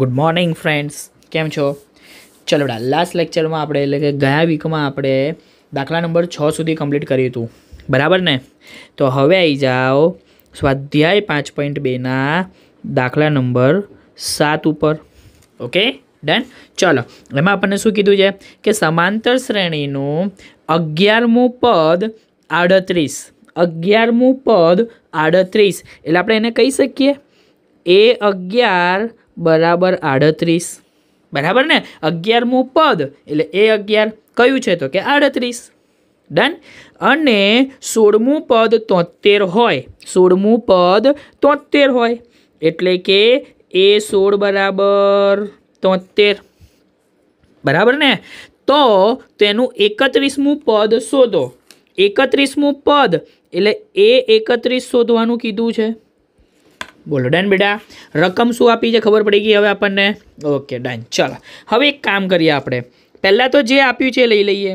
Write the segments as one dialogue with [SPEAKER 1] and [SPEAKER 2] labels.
[SPEAKER 1] good morning friends કેમ છો ચલોડા last લેક્ચરમાં આપણે એટલે કે ગયા વીકમાં આપણે દાખલા નંબર છ સુધી કમ્પ્લીટ કર્યું હતું બરાબર ને તો હવે આવી જાઓ સ્વાધ્યાય પાંચ પોઈન્ટ બેના દાખલા નંબર સાત ઉપર ઓકે ડન ચલો એમાં આપણને શું કીધું છે કે સમાંતર શ્રેણીનું અગિયારમું પદ આડત્રીસ અગિયારમું પદ આડત્રીસ એટલે આપણે એને કહી શકીએ એ અગિયાર બરાબર આડત્રીસ બરાબર ને અગિયારમું પદ એટલે એ અગિયાર કયું છે તો કે આડત્રીસ ડન અને સોળમું પદ તોતેર હોય સોળમું પદ તોતેર હોય એટલે કે એ સોળ બરાબર તોતેર બરાબર ને તો તેનું એકત્રીસમું પદ શોધો એકત્રીસમું પદ એટલે એ એકત્રીસ શોધવાનું કીધું છે બોલો ડન બેટા રકમ શું આપી છે ખબર પડી ગઈ હવે આપણને ઓકે ડન ચાલો હવે એક કામ કરીએ આપણે પહેલાં તો જે આપ્યું છે એ લઈ લઈએ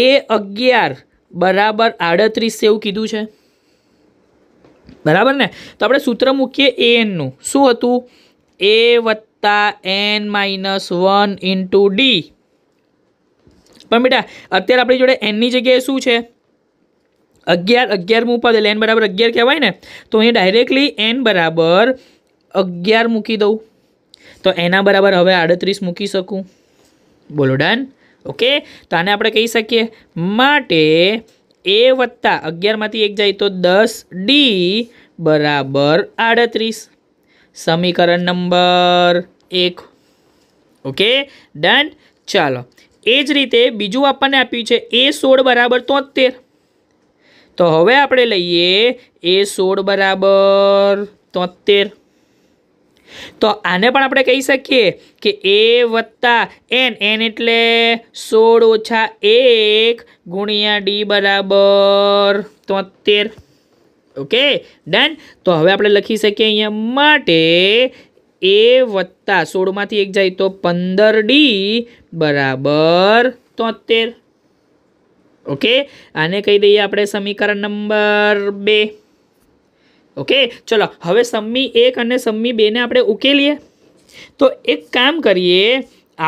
[SPEAKER 1] એ અગિયાર બરાબર આડત્રીસ એવું કીધું છે બરાબર ને તો આપણે સૂત્ર મૂકીએ એ એનનું શું હતું એ વત્તા N minus one into D પણ બેટા અત્યારે આપણી જોડે એનની જગ્યાએ શું છે અગિયાર અગિયારમું ઉપર એટલે એન બરાબર અગિયાર કહેવાય ને તો અહીં ડાયરેક્ટલી એન બરાબર અગિયાર મૂકી દઉં તો એના બરાબર હવે આડત્રીસ મૂકી શકું બોલો ડન ઓકે તો આને આપણે કહી શકીએ માટે એ વત્તા અગિયારમાંથી એક જાય તો દસ ડી બરાબર આડત્રીસ સમીકરણ નંબર એક ઓકે ડન ચાલો એ જ રીતે બીજું આપણને આપ્યું છે એ સોળ બરાબર તોતેર તો હવે આપણે લઈએ એ સોળ બરાબર તોતેર તો આને પણ આપણે કહી શકીએ કે એ વત્તા એન એન એટલે સોળ ઓછા એક ગુણ્યા ડી બરાબર તોતેર ઓકે ડન તો હવે આપણે લખી શકીએ અહીંયા માટે એ વત્તા સોળમાંથી એક જાય તો પંદર ડી બરાબર તોતેર ઓકે આને કહી દઈએ આપણે સમીકરણ નંબર બે ઓકે ચલો હવે સમ્મી એક અને સમ્મી બેને આપણે ઉકેલીએ તો એક કામ કરીએ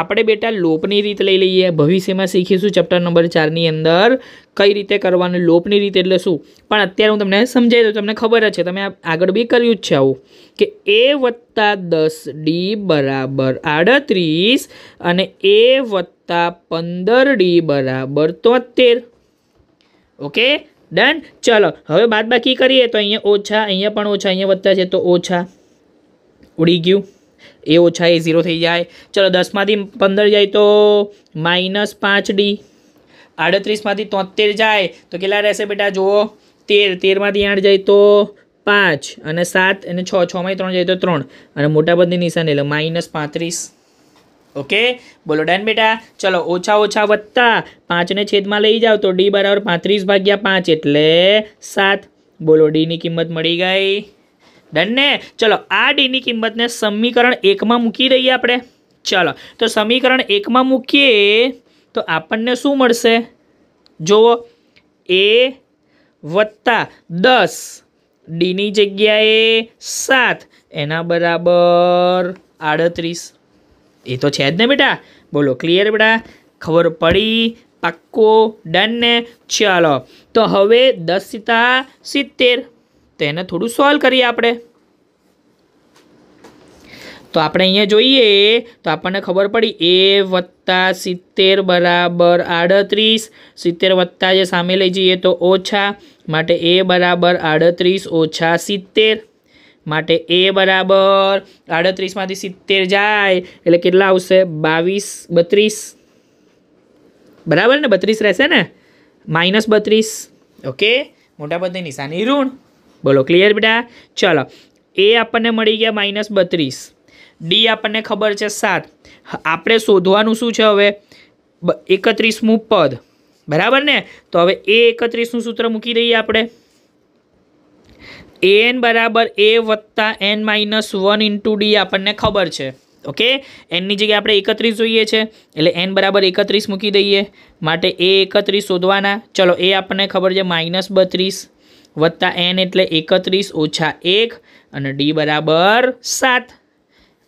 [SPEAKER 1] આપણે બેટા લોપની રીત લઈ લઈએ ભવિષ્યમાં શીખીશું ચેપ્ટર નંબર ચારની અંદર કઈ રીતે કરવાનું લોપની રીત એટલે શું પણ અત્યારે હું તમને સમજાવી દઉં તમને ખબર જ છે તમે આગળ બી કર્યું જ છે આવું કે એ વત્તા દસ ડી બરાબર આડત્રીસ અને એ વત્તા પંદર ડી બરાબર તોતેર ઓકે ડન ચલો હવે બાદ બાકી કરીએ તો અહીંયા ઓછા અહીંયા પણ ઓછા અહીંયા વધતા છે તો ઓછા ઉડી ગયું એ ઓછા એ ઝીરો થઈ જાય ચલો દસમાંથી પંદર જાય તો માઇનસ પાંચ ડી આડત્રીસમાંથી તોતેર જાય તો કેટલા રહેશે બેટા જુઓ તેર તેરમાંથી આઠ જાય તો પાંચ અને સાત અને છ છમાંથી ત્રણ જાય તો ત્રણ અને મોટાભાગની નિશાન એટલે માઇનસ પાંત્રીસ ઓકે બોલો ડન બેટા ચલો ઓછા ઓછા વત્તા પાંચને છેદમાં લઈ જાઓ તો ડી બરાબર પાંત્રીસ ભાગ્યા પાંચ એટલે સાત બોલો ડીની કિંમત મળી ગઈ ડન ને ચલો આ ડીની કિંમતને સમીકરણ એકમાં મૂકી દઈએ આપણે ચલો તો સમીકરણ એકમાં મૂકીએ તો આપણને શું મળશે જુઓ એ વત્તા દસ ડીની જગ્યાએ સાત એના બરાબર આડત્રીસ એ તો છે જ ને બેટા બોલો ક્લિયર બેટા ખબર પડી પાક્કો ડન ને ચાલો તો હવે દસ સીતા સિત્તેર તો એને થોડું સોલ્વ કરીએ આપણે તો આપણે અહીંયા જોઈએ તો આપણને ખબર પડી એ વત્તા સિત્તેર બરાબર આડત્રીસ સિત્તેર વત્તા જે સામે લઈ જઈએ તો ઓછા માટે એ બરાબર આડત્રીસ ઓછા સિત્તેર માટે એ બરાબર આડત્રીસમાંથી સિત્તેર જાય એટલે કેટલા આવશે બાવીસ બત્રીસ બરાબર ને બત્રીસ રહેશે ને માઇનસ બત્રીસ ઓકે મોટાભાગની નિશાની ઋણ બોલો ક્લિયર બેટા ચલો એ આપણને મળી ગયા માઇનસ બત્રીસ ડી આપણને ખબર છે સાત આપણે શોધવાનું શું છે હવે એકત્રીસમું પદ બરાબર ને તો હવે એ એકત્રીસનું સૂત્ર મૂકી દઈએ આપણે એન બરાબર એ વત્તા N minus one into D આપણને ખબર છે ઓકે એનની જગ્યાએ આપણે એકત્રીસ જોઈએ છે એટલે એન બરાબર એકત્રીસ મૂકી દઈએ માટે એ એકત્રીસ શોધવાના ચલો એ આપણને ખબર છે માઇનસ બત્રીસ વત્તા એન એટલે એકત્રીસ ઓછા એક અને ડી બરાબર સાત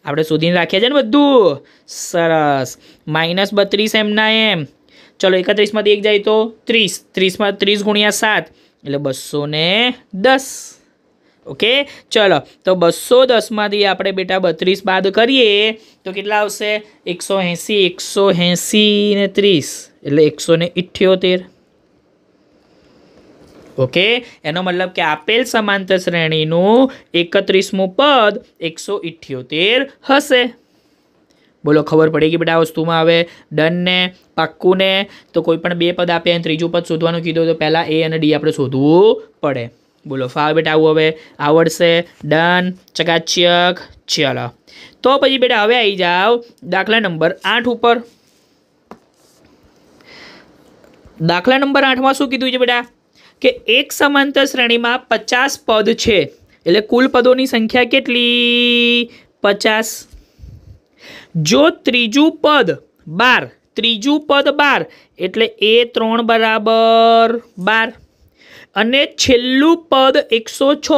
[SPEAKER 1] આપણે શોધીને રાખ્યા છે ને બધું સરસ માઇનસ બત્રીસ એમના એમ ચલો એકત્રીસમાંથી એક જાય તો ત્રીસ ત્રીસમાં ત્રીસ ગુણ્યા સાત એટલે બસો દસ ઓકે ચલો તો બસો દસમાંથી આપણે બેટા બત્રીસ બાદ કરીએ તો કેટલા આવશે એકસો એંસી એકસો એંસી ને ત્રીસ એટલે એકસો ને ઇઠ્યોતેર ઓકે એનો મતલબ કે આપેલ સમાંતર શ્રેણીનું એકત્રીસમું પદ એકસો ઇઠ્યોતેર હશે બોલો ખબર પડી ગઈ બેટા વસ્તુમાં આવે ડનને પાક્કુને તો કોઈ પણ બે પદ આપે આપ્યા ત્રીજું પદ શોધવાનું કીધું તો પહેલાં એ અને ડી આપણે શોધવું પડે બોલો ફાવ બેટા આવું હવે આવડશે ડન ચકાચક ચલો તો પછી બેટા હવે આવી જાઓ દાખલા નંબર આઠ ઉપર દાખલા નંબર આઠમાં શું કીધું છે બેટા કે એક સમાંતર શ્રેણીમાં પચાસ પદ છે એટલે કુલ પદોની સંખ્યા કેટલી પચાસ જો ત્રીજું પદ બાર ત્રીજું પદ બાર એટલે એ ત્રણ બરાબર બાર અને છેલ્લું પદ એકસો છ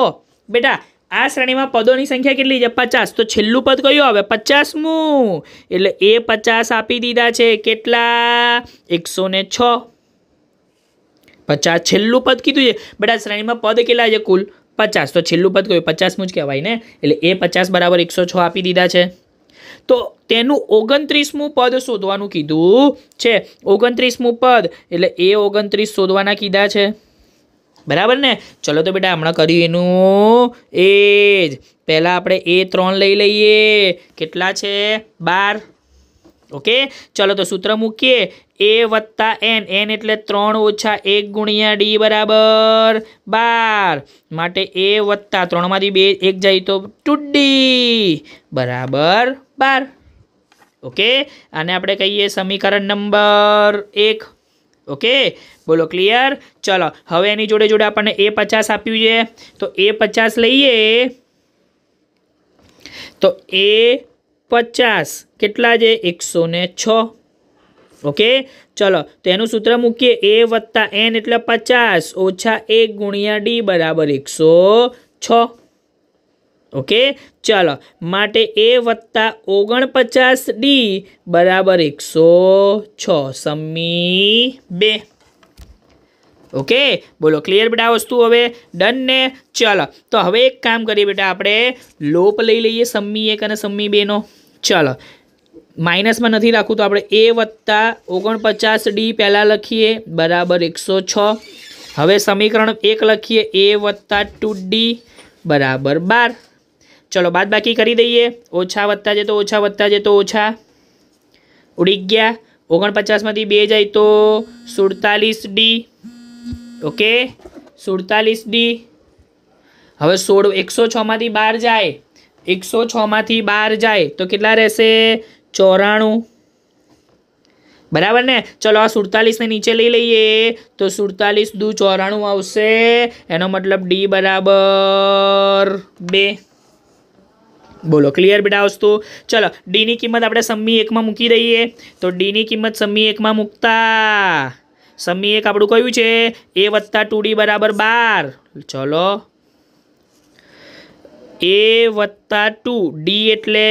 [SPEAKER 1] બેટા આ શ્રેણીમાં પદોની સંખ્યા કેટલી છે પચાસ તો છેલ્લું પદ કયું આવે પચાસમું એટલે એ પચાસ આપી દીધા છે કેટલા એકસો ને છ પચાસ છેલ્લું પદ કીધું છે બેટા શ્રેણીમાં પદ કેટલા છે કુલ પચાસ તો છેલ્લું પદ કયું પચાસમું જ કહેવાય ને એટલે એ પચાસ બરાબર એકસો છ આપી દીધા છે તો તેનું ઓગણત્રીસમું પદ શોધવાનું કીધું છે ઓગણત્રીસમું પદ એટલે એ ઓગણત્રીસ શોધવાના કીધા છે બરાબર ને ચલો તો બેટા હમણાં કર્યું એનું એ જ પહેલાં આપણે એ ત્રણ લઈ લઈએ કેટલા છે બાર ઓકે ચલો તો સૂત્ર મૂકીએ એ વત્તા એન એન એટલે ત્રણ ઓછા એક ગુણ્યા ડી બરાબર બાર માટે એ વત્તા ત્રણમાંથી બે એક જાય તો ટુડી બરાબર બાર ઓકે આને આપણે કહીએ સમીકરણ નંબર એક ઓકે બોલો ક્લિયર ચલો હવે એની જોડે જોડે આપણને એ પચાસ આપ્યું છે તો એ પચાસ લઈએ તો એ પચાસ કેટલા છે એકસો ને છ ઓકે ચલો તો એનું સૂત્ર મૂકીએ એ વત્તા એન એટલે પચાસ ઓછા એક ગુણ્યા ડી બરાબર એકસો છ ઓકે ચાલો માટે એ વત્તા ઓગણપચાસ ડી બરાબર એકસો છ સમી બે ઓકે બોલો ક્લિયર બેટા વસ્તુ હવે ડન ને ચાલો તો હવે એક કામ કરીએ બેટા આપણે લોપ લઈ લઈએ સમી એક અને સમી બેનો ચાલો માઇનસમાં નથી રાખવું તો આપણે એ વત્તા ઓગણપચાસ ડી પહેલાં લખીએ બરાબર એકસો છ હવે સમીકરણ એક લખીએ એ વત્તા ટુ ડી બરાબર બાર ચલો બાદ બાકી કરી દઈએ ઓછા વધતા જાય તો ઓછા વધતા જાય તો ઓછા ઉડી ગયા ઓગણપચાસમાંથી બે જાય તો સુડતાલીસ ડી ઓકે સુડતાલીસ ડી હવે સોળ એકસો છમાંથી બાર જાય એકસો છમાંથી બાર જાય તો કેટલા રહેશે ચોરાણું બરાબર ને ચલો આ સુડતાલીસને નીચે લઈ લઈએ તો સુડતાલીસ દુ ચોરાણું આવશે એનો મતલબ ડી બરાબર બે બોલો ક્લિયર બેટા વસ્તુ ચલો ડીની કિંમત આપણે સમી એકમાં મૂકી દઈએ તો ડીની કિંમત સમી એકમાં મૂકતા સમી એક આપણું કયું છે એ વત્તા ટુ ડી બરાબર બાર ચલો એ વત્તા ટુ ડી એટલે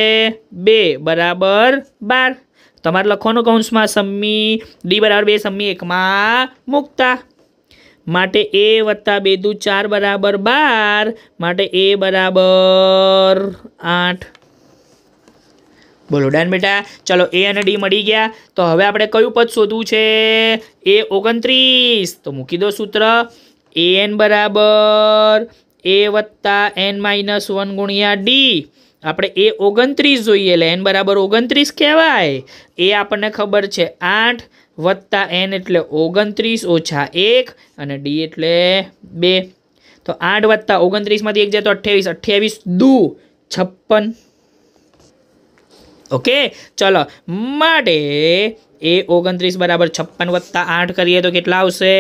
[SPEAKER 1] બે બરાબર બાર તમારે લખવાનું કૌંસમાં સમ્મી ડી બરાબર બે સમ્મી એકમાં મૂકતા માટે એ વત્તા બે દુ ચાર બરાબર બાર માટે એ બરાબર આઠ બોલો ડન બેટા ચલો એ અને ડી મળી ગયા તો હવે આપણે કયું પદ શોધવું છે એ ઓગણત્રીસ તો મૂકી દો સૂત્ર એ એન બરાબર એ વત્તા એન માઇનસ વન ગુણ્યા ડી આપણે એ ઓગણત્રીસ જોઈએ એટલે એન બરાબર ઓગણત્રીસ કહેવાય એ આપણને ખબર છે આઠ વત્તા એન એટલે ઓગણત્રીસ ઓછા એક અને ડી એટલે બે તો આઠ વત્તા ઓગણત્રીસમાંથી એક જાય તો અઠ્યાવીસ અઠ્યાવીસ દુ છપ્પન ઓકે ચલો માટે એ ઓગણત્રીસ બરાબર છપ્પન વત્તા આઠ કરીએ તો કેટલા આવશે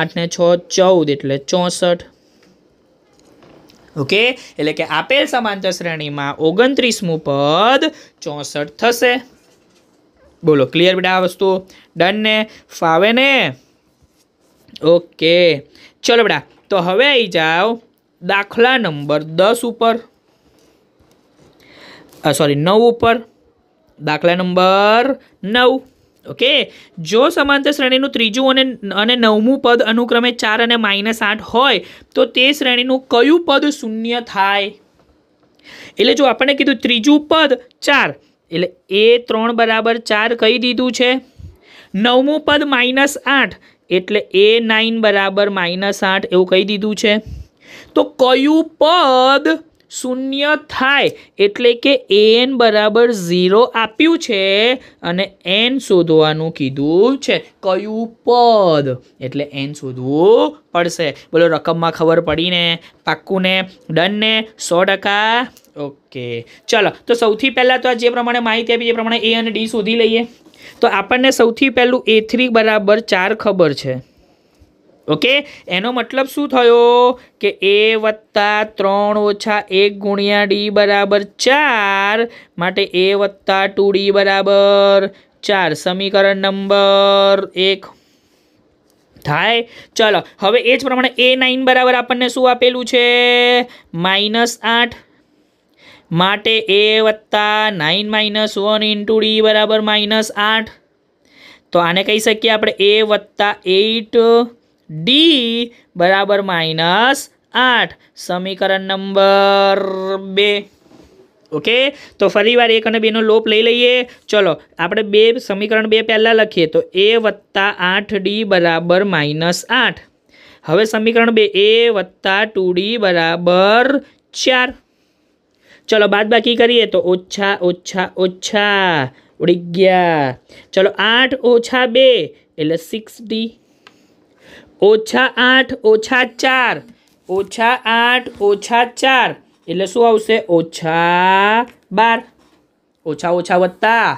[SPEAKER 1] આઠને છ ચૌદ એટલે ચોસઠ ઓકે એટલે કે આપેલ સમાંતર શ્રેણીમાં ઓગણત્રીસમું પદ ચોસઠ થશે બોલો ક્લિયર બેટા આ વસ્તુ ડન ને ફાવે ને ઓકે ચલો બેટા તો હવે આવી જાઓ દાખલા નંબર દસ ઉપર સોરી નવ ઉપર દાખલા નંબર નવ ઓકે જો સમાંતર શ્રેણીનું ત્રીજું અને અને નવમું પદ અનુક્રમે ચાર અને માઇનસ આઠ હોય તો તે શ્રેણીનું કયું પદ શૂન્ય થાય એટલે જો આપણે કીધું ત્રીજું પદ ચાર એટલે એ ત્રણ બરાબર ચાર કહી દીધું છે નવમું પદ માઇનસ આઠ એટલે એ નાઇન બરાબર માઇનસ આઠ એવું કહી દીધું છે તો કયું પદ શૂન્ય થાય એટલે કે એન બરાબર ઝીરો આપ્યું છે અને એન શોધવાનું કીધું છે કયું પદ એટલે એન શોધવું પડશે બોલો રકમમાં ખબર પડીને પાક્કું ને ડન ને સો ટકા ઓકે ચલો તો સૌથી પહેલાં તો આ જે પ્રમાણે માહિતી આપી જે પ્રમાણે એ અને ડી શોધી લઈએ તો આપણને સૌથી પહેલું એ થ્રી બરાબર ચાર ખબર છે ઓકે એનો મતલબ શું થયો કે એ વત્તા ત્રણ ઓછા એક ગુણ્યા ડી બરાબર ચાર માટે એ વત્તા ટુ ડી બરાબર ચાર સમીકરણ નંબર એક થાય ચલો હવે એ જ પ્રમાણે એ નાઇન બરાબર આપણને શું આપેલું છે માઇનસ આઠ માટે એ વત્તા nine minus one into D બરાબર માઇનસ આઠ તો આને કહી શકીએ આપણે એ વત્તા એઇટ ડી બરાબર માઇનસ આઠ સમીકરણ નંબર બે ઓકે તો ફરી વાર એક અને બેનો લોપ લઈ લઈએ ચલો આપણે બે સમીકરણ બે પહેલાં લખીએ તો એ વત્તા આઠ ડી બરાબર માઇનસ આઠ હવે સમીકરણ બે એ વત્તા ટુ ડી બરાબર ચાર ચલો બાદ બાકી કરીએ તો ઓછા ઓછા ઓછા ઉડી ગયા ચલો આઠ ઓછા બે એટલે સિક્સ ડી ઓછા આઠ ઓછા ચાર ઓછા આઠ ઓછા ચાર એટલે શું આવશે ઓછા બાર ઓછા ઓછા વત્તા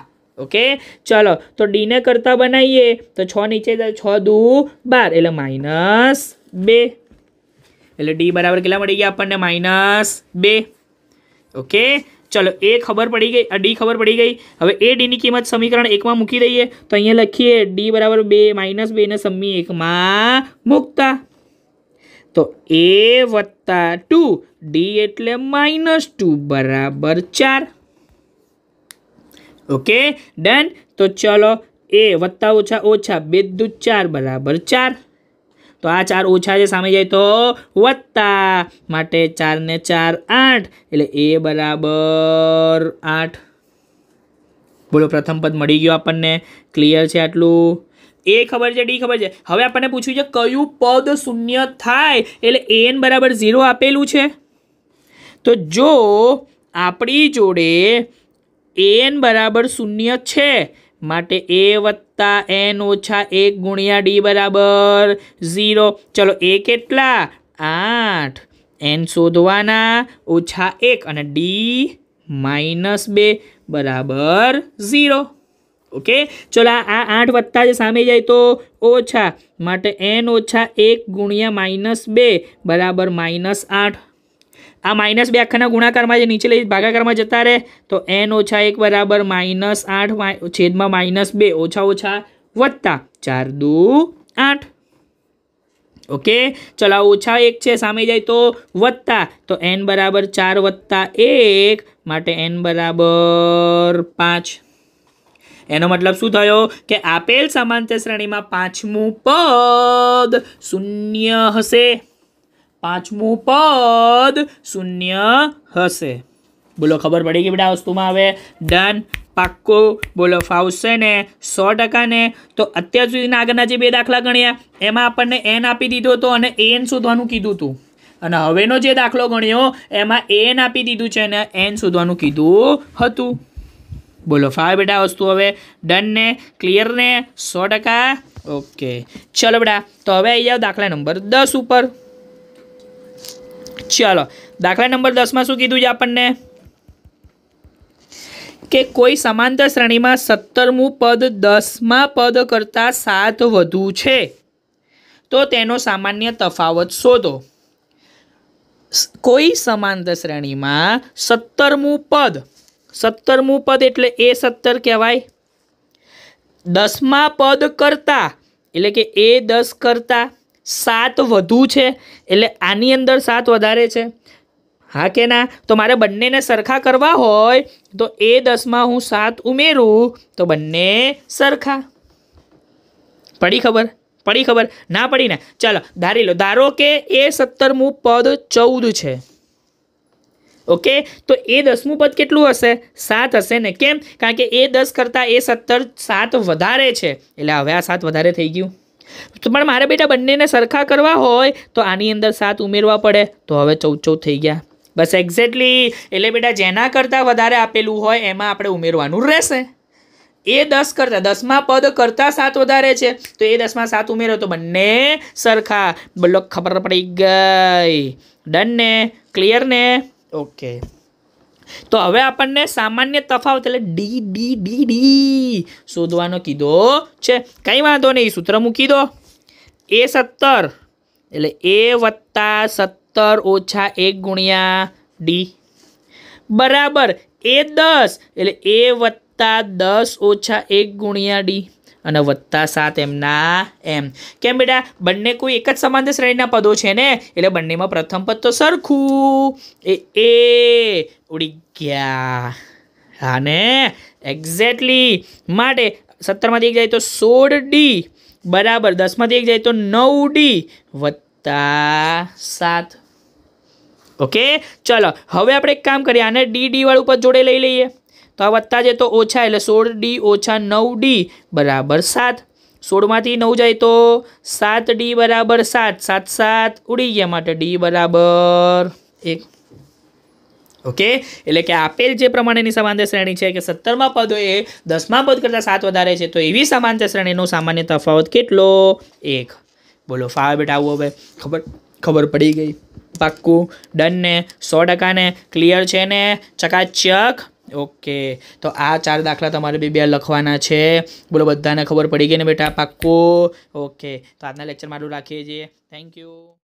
[SPEAKER 1] ઓકે ચલો તો ડીને કરતાં બનાવીએ તો છ નીચે છ દુ બાર એટલે માઇનસ બે એટલે ડી બરાબર કેટલા મળી ગયા આપણને માઇનસ બે ઓકે ચલો એ ખબર પડી ગઈ ડી ખબર પડી ગઈ હવે એ ડીની કિંમત સમીકરણ એકમાં મૂકી દઈએ તો અહીંયા લખીએ ડી બરાબર બે માઇનસ બેને સમી એકમાં મૂકતા તો એ વત્તા ટુ ડી એટલે માઇનસ ટુ બરાબર ચાર ઓકે ડન તો ચલો એ વત્તા ઓછા ઓછા બે દુ ચાર બરાબર ચાર તો આ ચાર ઓછા છે સામે જાય તો વત્તા માટે ચારને ચાર આઠ એટલે એ બરાબર આઠ બોલો પ્રથમ પદ મળી ગયો આપણને ક્લિયર છે આટલું એ ખબર છે ડી ખબર છે હવે આપણને પૂછ્યું છે કયું પદ શૂન્ય થાય એટલે એન બરાબર ઝીરો આપેલું છે તો જો આપણી જોડે એન બરાબર શૂન્ય છે માટે એ વત્તા એન ઓછા એક ગુણ્યા ડી બરાબર ઝીરો ચલો એ કેટલા આઠ એન શોધવાના ઓછા એક અને ડી માઇનસ બે બરાબર ઝીરો ઓકે ચલો આ આઠ વત્તા જે સામે જાય તો ઓછા માટે એન ઓછા એક ગુણ્યા માઇનસ બે બરાબર માઇનસ આઠ આ માઇનસ બે આખાના ગુણાકારમાં જે નીચે લઈ ભાગાકારમાં જતા રહે તો એન ઓછા એક બરાબર માઇનસ આઠ છેદમાં માઇનસ બે ઓછા ઓછા વત્તા ચાર દુ આઠ ઓકે ચલો ઓછા એક છે સામે જાય તો વત્તા તો એન બરાબર ચાર વત્તા એક માટે એન બરાબર પાંચ એનો મતલબ શું થયો કે આપેલ સમાંતર શ્રેણીમાં પાંચમું પદ શૂન્ય હશે પાંચમું પદ શૂન્ય હશે બોલો ખબર પડી ગઈ બેટા વસ્તુમાં આવે ડન પાક્કો બોલો ફાવશે ને સો ટકાને તો અત્યાર સુધીના આગળના જે બે દાખલા ગણ્યા એમાં આપણને એન આપી દીધો હતો અને એન શોધવાનું કીધું હતું અને હવેનો જે દાખલો ગણ્યો એમાં એન આપી દીધું છે અને એન શોધવાનું કીધું હતું બોલો ફાવે બેટા વસ્તુ હવે ડન ને ક્લિયર ને સો ટકા ઓકે ચલો બેટા તો હવે આવી જાઓ દાખલા નંબર દસ ઉપર ચાલો દાખલા નંબર દસમાં શું કીધું છે આપણને કે કોઈ સમાંતર શ્રેણીમાં સત્તરમું પદ દસમા પદ કરતાં સાત વધુ છે તો તેનો સામાન્ય તફાવત શોધો કોઈ સમાંતર શ્રેણીમાં સત્તરમું પદ સત્તરમું પદ એટલે એ સત્તર કહેવાય દસમા પદ કરતા એટલે કે એ દસ કરતાં સાત વધુ છે એટલે આની અંદર સાત વધારે છે હા કે ના તો મારે બંનેને સરખા કરવા હોય તો એ દસમાં હું સાત ઉમેરું તો બંને સરખા પડી ખબર પડી ખબર ના પડી ને ચાલો ધારી લો ધારો કે એ સત્તરમું પદ ચૌદ છે ઓકે તો એ દસમું પદ કેટલું હશે સાત હશે ને કેમ કારણ કે એ દસ કરતાં એ સત્તર સાત વધારે છે એટલે હવે આ સાત વધારે થઈ ગયું પણ મારે બેટા બંનેને સરખા કરવા હોય તો આની અંદર સાત ઉમેરવા પડે તો હવે ચૌદ ચૌદ થઈ ગયા બસ એક્ઝેક્ટલી એટલે બેટા જેના કરતાં વધારે આપેલું હોય એમાં આપણે ઉમેરવાનું રહેશે એ દસ કરતાં દસમાં પદ કરતાં સાત વધારે છે તો એ દસમાં સાત ઉમેરો તો બંને સરખા બોલો ખબર પડી ગઈ ડન ને ક્લિયર ને ઓકે તો હવે આપણને સામાન્ય તફાવત એટલે ડી ડી ડી ડી શોધવાનો કીધો છે કંઈ વાંધો નહીં સૂત્ર મૂકી દો એ સત્તર એટલે એ વત્તા સત્તર ઓછા એક ગુણ્યા ડી બરાબર એ દસ એટલે એ વત્તા દસ ઓછા એક ગુણ્યા ડી અને વત્તા સાત એમના એમ કેમ બેટા બંને કોઈ એક જ સમાન શ્રેણીના પદો છે ને એટલે બંનેમાં પ્રથમ પદ તો સરખું એ એ ઉડી ગયા હા ને એક્ઝેક્ટલી માટે સત્તરમાંથી એક જાય તો સોળ ડી બરાબર દસમાંથી એક જાય તો નવ ડી વત્તા સાત ઓકે ચલો હવે આપણે એક કામ કરીએ આને ડી ડી વાળું પદ જોડે લઈ લઈએ આ વધતા જાય તો ઓછા એટલે સોળ ડી ઓછા નવ ડી બરાબર સાત સોળમાંથી નવ જાય તો સાત ડી બરાબર સાત સાત સાત ઉડી ગયા માટે ડી બરાબર એક ઓકે એટલે કે આપેલ જે પ્રમાણેની સમાંતર શ્રેણી છે કે સત્તરમા પદ એ દસમા પદ કરતાં સાત વધારે છે તો એવી સમાંતર શ્રેણીનો સામાન્ય તફાવત કેટલો એક બોલો ફાવે બેટા આવું હવે ખબર ખબર પડી ગઈ પાક્કું ડન ને સો ટકાને ક્લિયર છે ને ચકાચક ઓકે તો આ ચાર દાખલા તમારે બે બે લખવાના છે બોલો બધાને ખબર પડી ગઈ ને બેટા પાક્કું ઓકે તો આજના લેક્ચરમાં મારું રાખીએ છીએ થેન્ક યુ